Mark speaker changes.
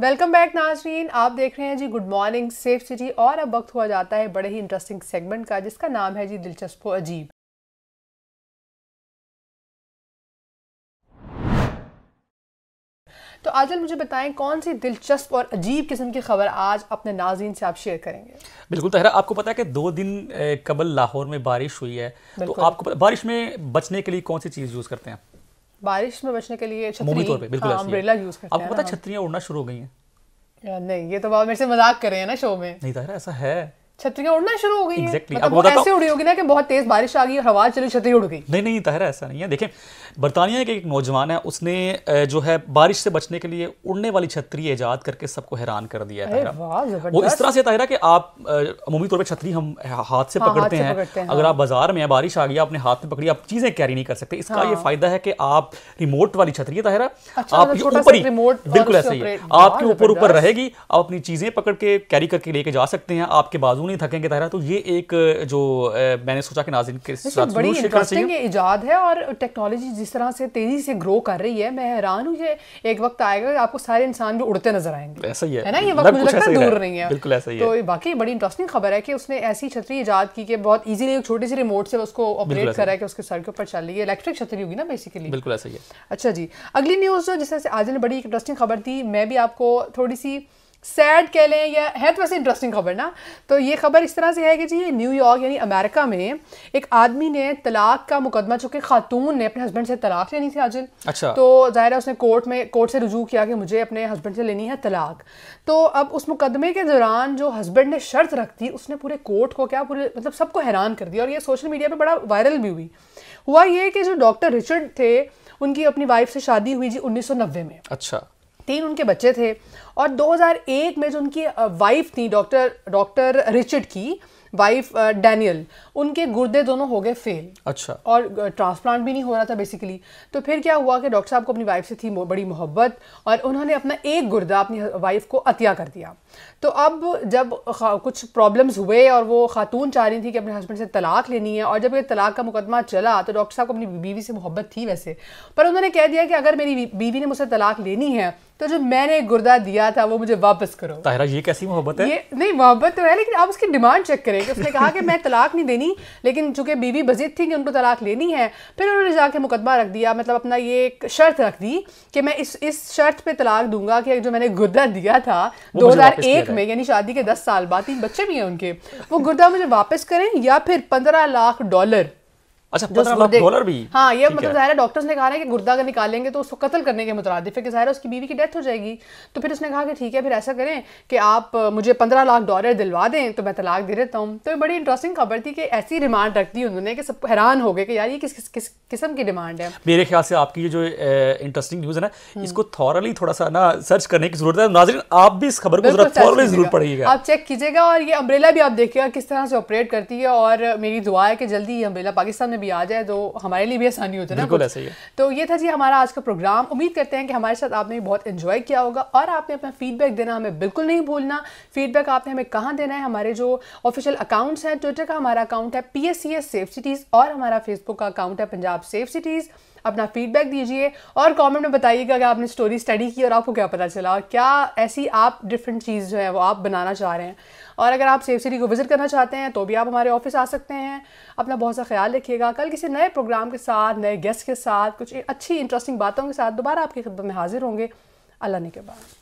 Speaker 1: Welcome back नाजरीन आप देख रहे हैं जी गुड मॉर्निंग सेफ सिटी और अब वक्त हुआ जाता है बड़े ही इंटरेस्टिंग सेगमेंट का जिसका नाम है जी दिलचस्प अजीब तो आजल मुझे बताएं कौन सी दिलचस्प और अजीब किस्म की खबर आज अपने नाजीन से आप शेयर करेंगे
Speaker 2: बिल्कुल तहरा आपको पता है कि दो दिन कबल लाहौर में बारिश हुई है तो आपको पता, बारिश में बचने के लिए कौन सी चीज़ यूज़ करते हैं
Speaker 1: बारिश में बचने के लिए छतरी तौर पे बिल्कुल अम्ब्रेला हाँ, यूज करते आपको पता
Speaker 2: छतरियां उड़ना शुरू हो गई
Speaker 1: हैं नहीं ये तो बाबा मेरे से मजाक कर रहे हैं ना शो में नहीं तारा ऐसा है छतरी उड़ना शुरू हो गई exactly. मतलब वो ऐसे उड़ी होगी ना कि बहुत तेज बारिश आ गई और हवा चली छतरी उड़ गई
Speaker 2: नहीं नहीं तहरा ऐसा नहीं है देखें बरतानिया के एक नौजवान है उसने जो है बारिश से बचने के लिए उड़ने वाली छतरी ईजाद करके सबको हैरान कर दिया है वो इस तरह से तहरा कि आप अमूमी तौर पर छतरी हम हाथ से हाँ, पकड़ते हैं अगर हाँ। आप बाजार में बारिश आ गई आपने हाथ में पकड़ी आप चीजें कैरी नहीं कर सकते इसका ये हाँ। फायदा है कि आप रिमोट वाली छतरी है तहरा अच्छा, आप मतलब ऊपर ही बिल्कुल ऐसे ही आपके ऊपर ऊपर रहेगी आप अपनी चीजें पकड़ के कैरी करके लेके जा सकते हैं आपके बाजू नहीं थकेंगे तहरा तो ये एक जो मैंने सोचा कि नाजिन के साथ बड़ी इंटरेस्टिंग
Speaker 1: इजाद है और टेक्नोलॉजी जिस तरह से तेज़ी से ग्रो कर रही है मैं हैरान हूँ ये एक वक्त आएगा आपको सारे इंसान भी उड़ते नजर
Speaker 2: आएंगे ऐसा ही है, है ना ये वक्त मुझे लगता दूर नहीं है बिल्कुल ऐसा ही तो
Speaker 1: बाकी बड़ी इंटरेस्टिंग खबर है कि उसने ऐसी छतरी ईजाद की कि बहुत ईजिली एक छोटी सी रिमोट से उसको ऑपरेट करा है कि उसके सर के ऊपर चल रही है इलेक्ट्रिक छतरी होगी ना बेसिकली बिल्कुल ऐसा ही है अच्छा जी अगली न्यूज़ जो जिस तरह से आज ने बड़ी इंटरेस्टिंग खबर थी मैं भी आपको थोड़ी सी सैड कह लें या है तो वैसे इंटरेस्टिंग खबर ना तो ये खबर इस तरह से है कि जी ये न्यूयॉर्क यानी अमेरिका में एक आदमी ने तलाक का मुकदमा चूंकि खातून ने अपने हस्बैंड से तलाक लेनी थी आजिल अच्छा तो ज़ाहिर है उसने कोर्ट में कोर्ट से रजू किया कि मुझे अपने हस्बैंड से लेनी है तलाक तो अब उस मुकदमे के दौरान जो हस्बैंड ने शर्त रख दी उसने पूरे कोर्ट को क्या पूरे मतलब सबको हैरान कर दिया और ये सोशल मीडिया पर बड़ा वायरल भी हुई हुआ ये कि जो डॉक्टर रिचर्ड थे उनकी अपनी वाइफ से शादी हुई जी उन्नीस में अच्छा तीन उनके बच्चे थे और 2001 में जो उनकी वाइफ थी डॉक्टर डॉक्टर रिचर्ड की वाइफ डैनियल uh, उनके गुर्दे दोनों हो गए फेल अच्छा और ट्रांसप्लांट uh, भी नहीं हो रहा था बेसिकली तो फिर क्या हुआ कि डॉक्टर साहब को अपनी वाइफ से थी बड़ी मोहब्बत और उन्होंने अपना एक गुर्दा अपनी वाइफ को अतिया कर दिया तो अब जब कुछ प्रॉब्लम्स हुए और वो खातून चाह रही थी कि अपने हस्बैंड से तलाक लेनी है और जब ये तलाक का मुकदमा चला तो डॉक्टर साहब को अपनी बीवी से मोहब्बत थी वैसे पर उन्होंने कह दिया कि अगर मेरी बीवी ने मुझसे तलाक लेनी है तो जो मैंने गुर्दा दिया था वो मुझे वापस करो
Speaker 2: ताहिरा ये कैसी मोहब्बत है ये
Speaker 1: नहीं मोहब्बत तो है लेकिन आप उसकी डिमांड चेक करें कि उसने कहा कि मैं तलाक नहीं देनी लेकिन चूंकि बीवी बजिद थी कि उनको तलाक लेनी है फिर उन्होंने जाके मुकदमा रख दिया मतलब अपना ये एक शर्त रख दी कि मैं इस इस शर्त पे तलाक दूंगा कि जो मैंने गुर्दा दिया था दो हजार एक में यानी शादी के दस साल बाद तीन बच्चे भी हैं उनके वो गुर्दा मुझे वापस करें या फिर पंद्रह लाख डॉलर
Speaker 2: अच्छा डॉलर मतलब भी हाँ ये मतलब है
Speaker 1: डॉक्टर्स ने कहा है कि गुर्दा अगर निकालेंगे तो उसको कत्ल करने के मुतरद उसकी बीवी की डेथ हो जाएगी तो फिर उसने कहा कि ठीक है फिर ऐसा करें कि आप मुझे पंद्रह लाख डॉलर दिलवा दें तो मैं तलाक दे देता हूँ तो बड़ी इंटरेस्टिंग खबर थी कि ऐसी डिमांड रख दी उन्होंने कि सब हैरान हो गए कि यार ये किस किस किस्म की डिमांड है
Speaker 2: मेरे ख्याल से आपकी ये जो इंटरेस्टिंग न्यूज़ है ना हम्म। इसको थॉरली थोड़ा सा ना सर्च करने की जरूरत है नाजरीन आप भी इस खबर को जरूर पढ़िएगा आप
Speaker 1: चेक कीजिएगा और ये अम्ब्रेला भी आप देखिएगा किस तरह से ऑपरेट करती है और मेरी दुआ है कि जल्दी ये अम्ब्रेला पाकिस्तान में भी आ जाए तो हमारे लिए भी आसानी होती है ना बिल्कुल ऐसे ही तो ये था जी हमारा आज का प्रोग्राम उम्मीद करते हैं कि हमारे साथ आपने भी बहुत इन्जॉय किया होगा और आपने अपना फीडबैक देना हमें बिल्कुल नहीं भूलना फीडबैक आपने हमें कहाँ देना है हमारे जो ऑफिशियल अकाउंट्स हैं ट्विटर का हमारा अकाउंट है P S C S safe cities और हमारा फेसबुक का अकाउंट है पंजाब सेफ सिटीज़ अपना फीडबैक दीजिए और कमेंट में बताइएगा कि आपने स्टोरी स्टडी की और आपको क्या पता चला और क्या ऐसी आप डिफरेंट चीज़ जो है वो आप बनाना चाह रहे हैं और अगर आप सेफ सिटी को विज़िट करना चाहते हैं तो भी आप हमारे ऑफिस आ सकते हैं अपना बहुत सा ख्याल रखिएगा कल किसी नए प्रोग्राम के साथ नए गेस्ट के साथ कुछ अच्छी इंटरेस्टिंग बातों के साथ दोबारा आपकी खिदमत में हाजिर होंगे अल्लाह ने के बाद